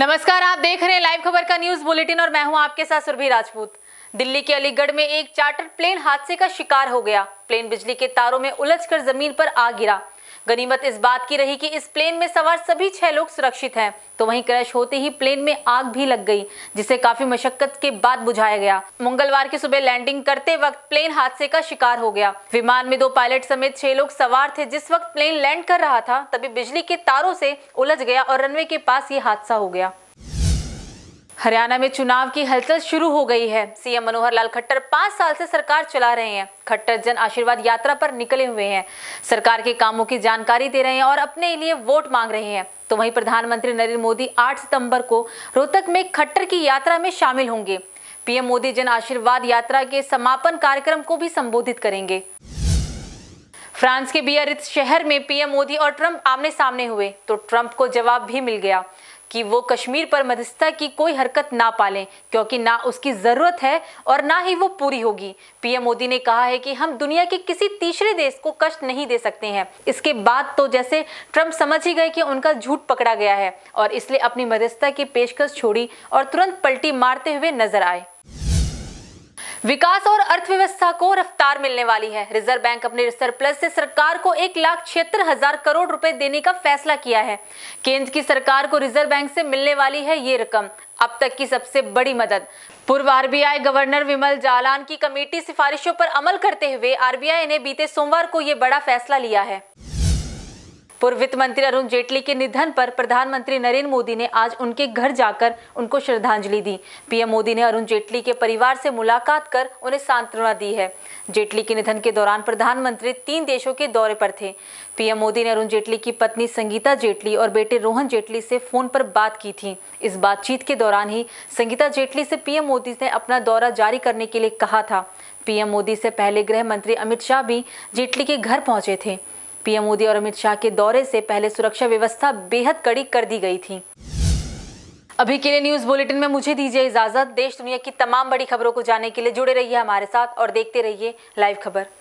नमस्कार आप देख रहे हैं लाइव खबर का न्यूज बुलेटिन और मैं हूं आपके साथ सुरभि राजपूत दिल्ली के अलीगढ़ में एक चार्टर प्लेन हादसे का शिकार हो गया प्लेन बिजली के तारों में उलझकर जमीन पर आ गिरा गनीमत इस बात की रही कि इस प्लेन में सवार सभी छह लोग सुरक्षित हैं तो वहीं क्रैश होते ही प्लेन में आग भी लग गई जिसे काफी मशक्कत के बाद बुझाया गया मंगलवार की सुबह लैंडिंग करते वक्त प्लेन हादसे का शिकार हो गया विमान में दो पायलट समेत छह लोग सवार थे जिस वक्त प्लेन लैंड कर रहा था तभी बिजली के तारों से उलझ गया और रनवे के पास ये हादसा हो गया हरियाणा में चुनाव की हलचल शुरू हो गई है सीएम मनोहर लाल खट्टर पांच साल से सरकार चला रहे हैं खट्टर जन आशीर्वाद यात्रा पर निकले हुए हैं सरकार के कामों की जानकारी दे रहे हैं और अपने लिए वोट मांग रहे हैं तो वहीं प्रधानमंत्री नरेंद्र मोदी 8 सितंबर को रोहतक में खट्टर की यात्रा में शामिल होंगे पीएम मोदी जन आशीर्वाद यात्रा के समापन कार्यक्रम को भी संबोधित करेंगे फ्रांस के बियरित शहर में पीएम मोदी और ट्रंप आमने सामने हुए तो ट्रंप को जवाब भी मिल गया कि वो कश्मीर पर मध्यस्थता की कोई हरकत ना पालें क्योंकि ना उसकी ज़रूरत है और ना ही वो पूरी होगी पीएम मोदी ने कहा है कि हम दुनिया के किसी तीसरे देश को कष्ट नहीं दे सकते हैं इसके बाद तो जैसे ट्रंप समझ ही गए कि उनका झूठ पकड़ा गया है और इसलिए अपनी मध्यस्थता की पेशकश छोड़ी और तुरंत पलटी मारते हुए नजर आए विकास और अर्थव्यवस्था को रफ्तार मिलने वाली है रिजर्व बैंक अपने सरप्लस से सरकार को एक लाख छिहत्तर हजार करोड़ रुपए देने का फैसला किया है केंद्र की सरकार को रिजर्व बैंक से मिलने वाली है ये रकम अब तक की सबसे बड़ी मदद पूर्व आरबीआई गवर्नर विमल जालान की कमेटी सिफारिशों पर अमल करते हुए आरबीआई ने बीते सोमवार को ये बड़ा फैसला लिया है पूर्व वित्त मंत्री अरुण जेटली के निधन पर प्रधानमंत्री नरेंद्र मोदी ने आज उनके घर जाकर उनको श्रद्धांजलि दी पीएम मोदी ने अरुण जेटली के परिवार से मुलाकात कर उन्हें सांत्वना दी है जेटली के निधन के दौरान प्रधानमंत्री तीन देशों के दौरे पर थे पीएम मोदी ने अरुण जेटली की पत्नी संगीता जेटली और बेटे रोहन जेटली से फोन पर बात की थी इस बातचीत के दौरान ही संगीता जेटली से पीएम मोदी ने अपना दौरा जारी करने के लिए कहा था पीएम मोदी से पहले गृह मंत्री अमित शाह भी जेटली के घर पहुंचे थे पीएम मोदी और अमित शाह के दौरे से पहले सुरक्षा व्यवस्था बेहद कड़ी कर दी गई थी अभी के लिए न्यूज बुलेटिन में मुझे दीजिए इजाजत देश दुनिया की तमाम बड़ी खबरों को जानने के लिए जुड़े रहिए हमारे साथ और देखते रहिए लाइव खबर